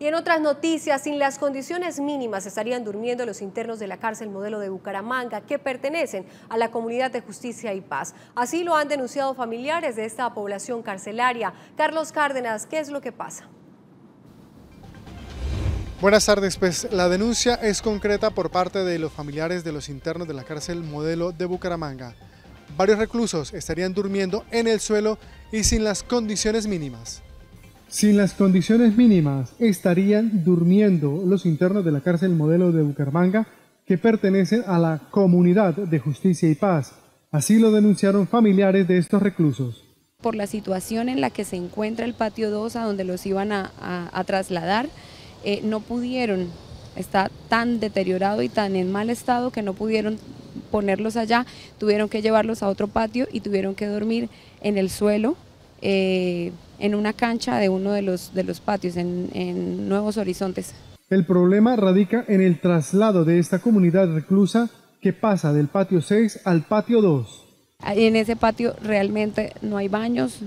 Y en otras noticias, sin las condiciones mínimas estarían durmiendo los internos de la cárcel modelo de Bucaramanga, que pertenecen a la Comunidad de Justicia y Paz. Así lo han denunciado familiares de esta población carcelaria. Carlos Cárdenas, ¿qué es lo que pasa? Buenas tardes, pues la denuncia es concreta por parte de los familiares de los internos de la cárcel modelo de Bucaramanga. Varios reclusos estarían durmiendo en el suelo y sin las condiciones mínimas. Sin las condiciones mínimas, estarían durmiendo los internos de la cárcel modelo de Bucaramanga que pertenecen a la Comunidad de Justicia y Paz. Así lo denunciaron familiares de estos reclusos. Por la situación en la que se encuentra el patio 2, a donde los iban a, trasladar, eh, no pudieron, está tan deteriorado y tan en mal estado que no pudieron ponerlos allá, tuvieron que llevarlos a otro patio y tuvieron que dormir en el suelo. Eh, en una cancha de uno de los, de los patios en, Nuevos Horizontes. El problema radica en el traslado de esta comunidad reclusa que pasa del patio 6 al patio 2. En ese patio realmente no hay baños,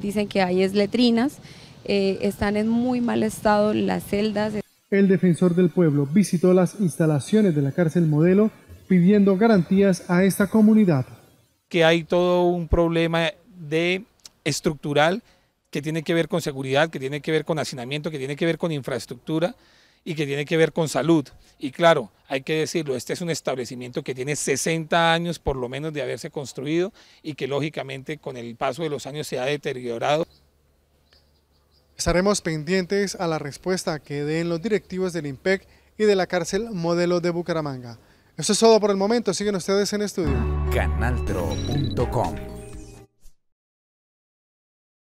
dicen que hay es letrinas, eh, están en muy mal estado las celdas. El defensor del pueblo visitó las instalaciones de la cárcel modelo pidiendo garantías a esta comunidad. Que hay todo un problema de estructural que tiene que ver con seguridad, que tiene que ver con hacinamiento, que tiene que ver con infraestructura y que tiene que ver con salud. Y claro, hay que decirlo, este es un establecimiento que tiene 60 años por lo menos de haberse construido y que lógicamente con el paso de los años se ha deteriorado. Estaremos pendientes a la respuesta que den los directivos del IMPEC y de la cárcel modelo de Bucaramanga. Eso es todo por el momento, siguen ustedes en estudio. Canaltro.com